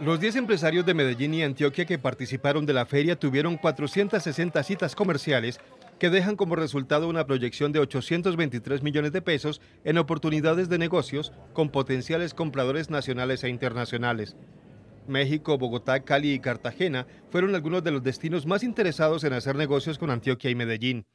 Los 10 empresarios de Medellín y Antioquia que participaron de la feria tuvieron 460 citas comerciales que dejan como resultado una proyección de 823 millones de pesos en oportunidades de negocios con potenciales compradores nacionales e internacionales. México, Bogotá, Cali y Cartagena fueron algunos de los destinos más interesados en hacer negocios con Antioquia y Medellín.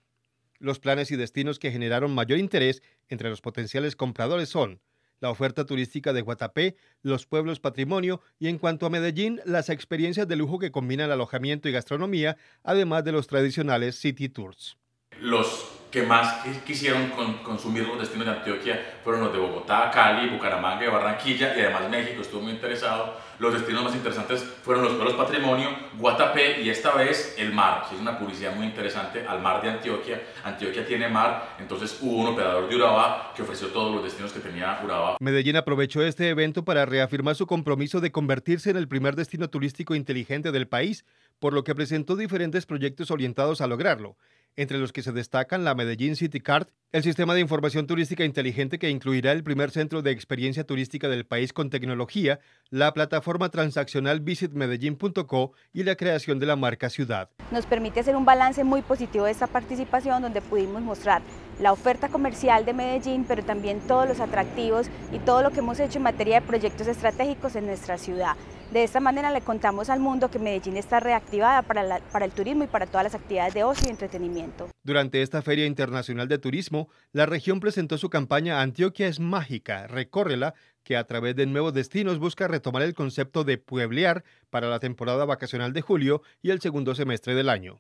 Los planes y destinos que generaron mayor interés entre los potenciales compradores son la oferta turística de Guatapé, los pueblos patrimonio y en cuanto a Medellín, las experiencias de lujo que combinan alojamiento y gastronomía, además de los tradicionales city tours. Los que más quisieron consumir los destinos de Antioquia fueron los de Bogotá, Cali, Bucaramanga y Barranquilla, y además México estuvo muy interesado. Los destinos más interesantes fueron los pueblos patrimonio, Guatapé y esta vez el mar. es una publicidad muy interesante al mar de Antioquia. Antioquia tiene mar, entonces hubo un operador de Urabá que ofreció todos los destinos que tenía Urabá. Medellín aprovechó este evento para reafirmar su compromiso de convertirse en el primer destino turístico inteligente del país, por lo que presentó diferentes proyectos orientados a lograrlo entre los que se destacan la Medellín City Card, el sistema de información turística inteligente que incluirá el primer centro de experiencia turística del país con tecnología, la plataforma transaccional visitmedellín.co y la creación de la marca Ciudad. Nos permite hacer un balance muy positivo de esta participación donde pudimos mostrar la oferta comercial de Medellín, pero también todos los atractivos y todo lo que hemos hecho en materia de proyectos estratégicos en nuestra ciudad. De esta manera le contamos al mundo que Medellín está reactivada para, el turismo y para todas las actividades de ocio y entretenimiento. Durante esta Feria Internacional de Turismo, la región presentó su campaña Antioquia es mágica, recórrela, que a través de nuevos destinos busca retomar el concepto de pueblear para la temporada vacacional de julio y el segundo semestre del año.